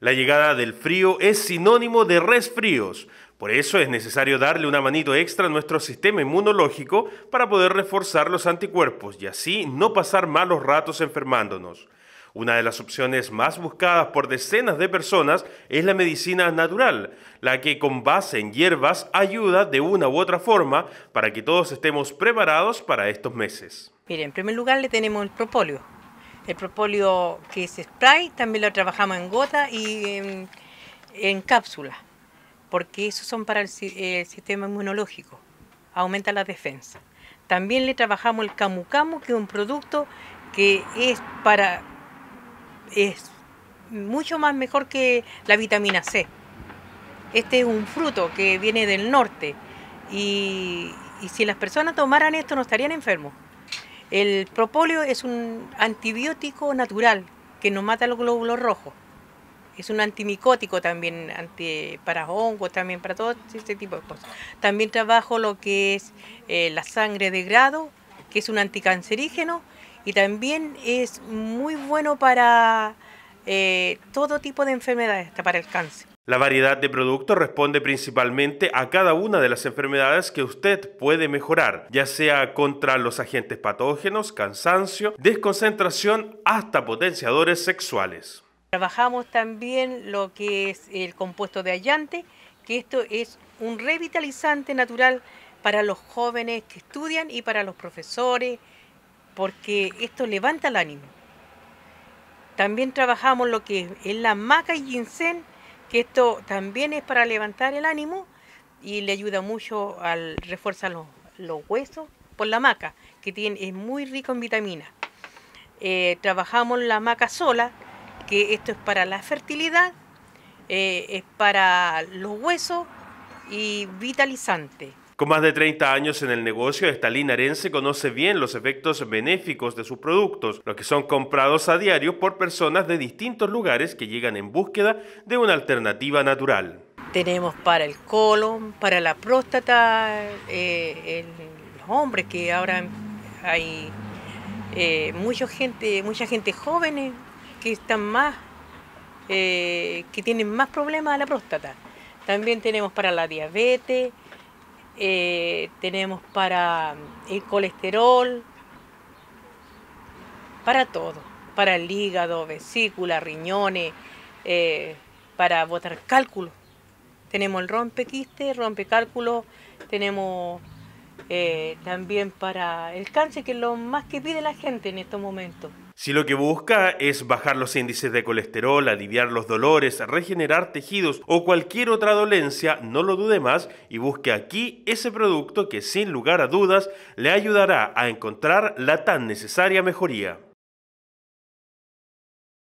La llegada del frío es sinónimo de resfríos, por eso es necesario darle una manito extra a nuestro sistema inmunológico para poder reforzar los anticuerpos y así no pasar malos ratos enfermándonos. Una de las opciones más buscadas por decenas de personas es la medicina natural, la que con base en hierbas ayuda de una u otra forma para que todos estemos preparados para estos meses. Mire, en primer lugar le tenemos el propóleo, el propóleo que es spray también lo trabajamos en gota y en, cápsula, porque esos son para el, sistema inmunológico, aumenta la defensa. También le trabajamos el camu camu, que es un producto que es para es mucho más mejor que la vitamina C. Este es un fruto que viene del norte y si las personas tomaran esto no estarían enfermos. El propóleo es un antibiótico natural que nos mata los glóbulos rojos. Es un antimicótico también, para hongos, también para todo este tipo de cosas. También trabajo lo que es eh, la sangre de grado, que es un anticancerígeno y también es muy bueno para eh, todo tipo de enfermedades, hasta para el cáncer. La variedad de productos responde principalmente a cada una de las enfermedades que usted puede mejorar, ya sea contra los agentes patógenos, cansancio, desconcentración, hasta potenciadores sexuales. Trabajamos también lo que es el compuesto de allante, que esto es un revitalizante natural para los jóvenes que estudian y para los profesores, porque esto levanta el ánimo. También trabajamos lo que es la maca y ginseng, que esto también es para levantar el ánimo y le ayuda mucho al refuerza los, los huesos por la maca, que tiene, es muy rico en vitaminas. Eh, trabajamos la maca sola, que esto es para la fertilidad, eh, es para los huesos y vitalizante. Con más de 30 años en el negocio, esta Arense conoce bien los efectos benéficos de sus productos, los que son comprados a diario por personas de distintos lugares que llegan en búsqueda de una alternativa natural. Tenemos para el colon, para la próstata, eh, los hombres que ahora hay eh, mucha gente, mucha gente jóvenes que están más, eh, que tienen más problemas de la próstata. También tenemos para la diabetes, eh, tenemos para mm, el colesterol, para todo, para el hígado, vesícula, riñones, eh, para botar cálculo. Tenemos el rompequiste, rompecálculos, tenemos eh, también para el cáncer, que es lo más que pide la gente en estos momentos. Si lo que busca es bajar los índices de colesterol, aliviar los dolores, regenerar tejidos o cualquier otra dolencia, no lo dude más y busque aquí ese producto que sin lugar a dudas le ayudará a encontrar la tan necesaria mejoría.